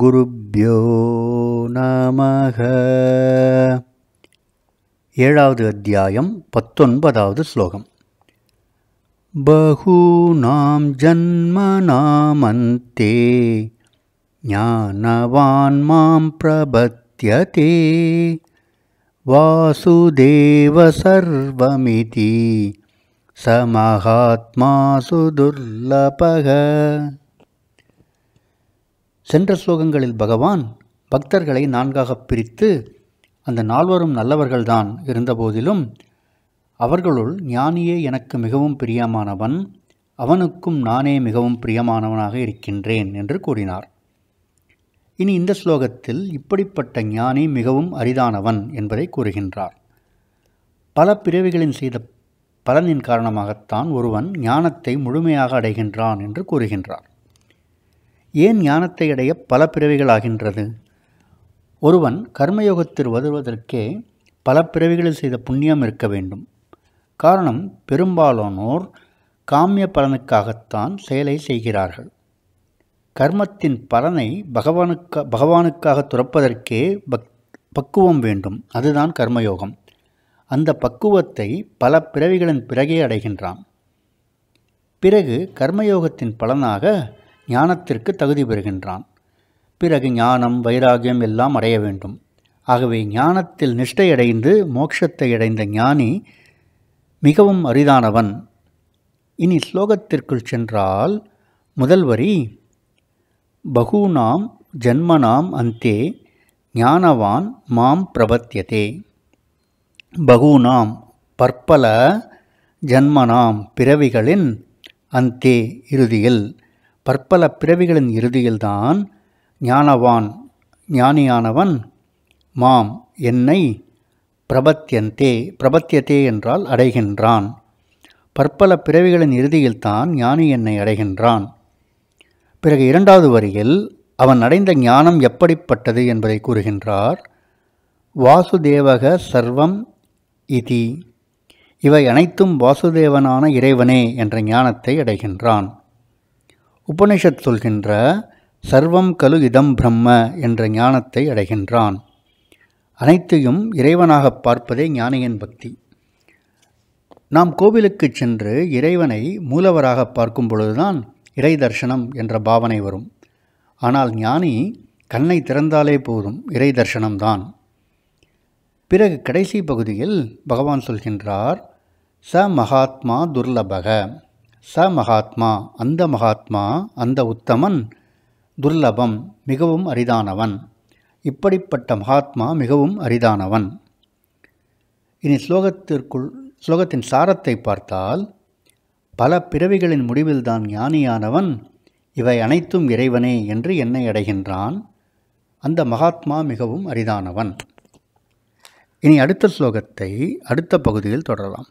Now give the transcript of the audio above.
गुरुभ्यो नमः एवद् अध्यायं पतोन्पदावद् श्लोकं बहूनां जन्मनामन्ते ज्ञानवान् मां प्रपद्यते वासुदेव सर्वमिति स महात्मासु दुर्लभः சென்ற ஸ்லோகங்களில் பகவான் பக்தர்களை நான்காக பிரித்து அந்த நால்வரும் நல்லவர்கள்தான் இருந்தபோதிலும் அவர்களுள் ஞானியே எனக்கு மிகவும் பிரியமானவன் அவனுக்கும் நானே மிகவும் பிரியமானவனாக இருக்கின்றேன் என்று கூறினார் இனி இந்த ஸ்லோகத்தில் இப்படிப்பட்ட ஞானி மிகவும் அரிதானவன் என்பதை கூறுகின்றார் பல பிறவிகளின் செய்த பலனின் காரணமாகத்தான் ஒருவன் ஞானத்தை முழுமையாக அடைகின்றான் என்று கூறுகின்றார் ஏன் ஞானத்தை அடைய பல பிறவிகள் ஆகின்றது ஒருவன் கர்மயோகத்தில் வருவதற்கே பல பிறவிகளில் செய்த புண்ணியம் இருக்க வேண்டும் காரணம் பெரும்பாலானோர் காமிய பலனுக்காகத்தான் செயலை செய்கிறார்கள் கர்மத்தின் பலனை பகவானுக்கா பகவானுக்காக துறப்பதற்கே பக் பக்குவம் வேண்டும் அதுதான் கர்மயோகம் அந்த பக்குவத்தை பல பிறவிகளின் பிறகே அடைகின்றான் பிறகு கர்மயோகத்தின் பலனாக ஞானத்திற்கு தகுதி பெறுகின்றான் பிறகு ஞானம் வைராகியம் எல்லாம் அடைய வேண்டும் ஆகவே ஞானத்தில் நிஷ்டையடைந்து மோட்சத்தை அடைந்த ஞானி மிகவும் அரிதானவன் இனி ஸ்லோகத்திற்குள் சென்றால் முதல்வரி பகூனாம் ஜென்மனாம் அந்தே ஞானவான் மாம் பிரபத்தியதே பகூனாம் பற்பல ஜென்மனாம் பிறவிகளின் அந்தே இறுதியில் பற்பல பிறவிகளின் இறுதியில்தான் ஞானவான் ஞானியானவன் மாம் என்னை பிரபத்தியந்தே பிரபத்தியத்தே என்றால் அடைகின்றான் பற்பல பிறவிகளின் இறுதியில்தான் ஞானி என்னை அடைகின்றான் பிறகு இரண்டாவது வரியில் அவன் அடைந்த ஞானம் எப்படிப்பட்டது என்பதை கூறுகின்றார் வாசுதேவக சர்வம் இதி இவை அனைத்தும் வாசுதேவனான இறைவனே என்ற ஞானத்தை அடைகின்றான் உபனிஷத் சொல்கின்ற சர்வம் கலு இதம் பிரம்ம என்ற ஞானத்தை அடைகின்றான் அனைத்தையும் இறைவனாக பார்ப்பதே ஞானியின் பக்தி நாம் கோவிலுக்கு சென்று இறைவனை மூலவராக பார்க்கும் பொழுதுதான் இறை தர்சனம் என்ற பாவனை வரும் ஆனால் ஞானி கண்ணை திறந்தாலே போதும் இறை தர்சனம்தான் பிறகு கடைசி பகுதியில் பகவான் சொல்கின்றார் ச மகாத்மா துர்லபக ச மகாத்மா அந்த மகாத்மா அந்த உத்தமன் துர்லபம் மிகவும் அரிதானவன் இப்படிப்பட்ட மகாத்மா மிகவும் அரிதானவன் இனி ஸ்லோகத்திற்குள் ஸ்லோகத்தின் சாரத்தை பார்த்தால் பல பிறவிகளின் முடிவில்தான் ஞானியானவன் இவை அனைத்தும் இறைவனே என்று என்னை அடைகின்றான் அந்த மகாத்மா மிகவும் அரிதானவன் இனி அடுத்த ஸ்லோகத்தை அடுத்த பகுதியில் தொடரலாம்